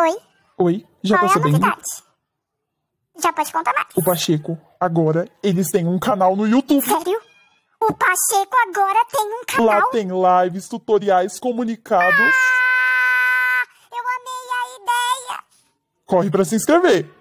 Oi. Oi, já Qual tá é sabendo? A novidade? Já pode contar mais. O Pacheco, agora, eles têm um canal no YouTube. Sério? O Pacheco agora tem um canal? Lá tem lives, tutoriais, comunicados. Ah, eu amei a ideia. Corre pra se inscrever.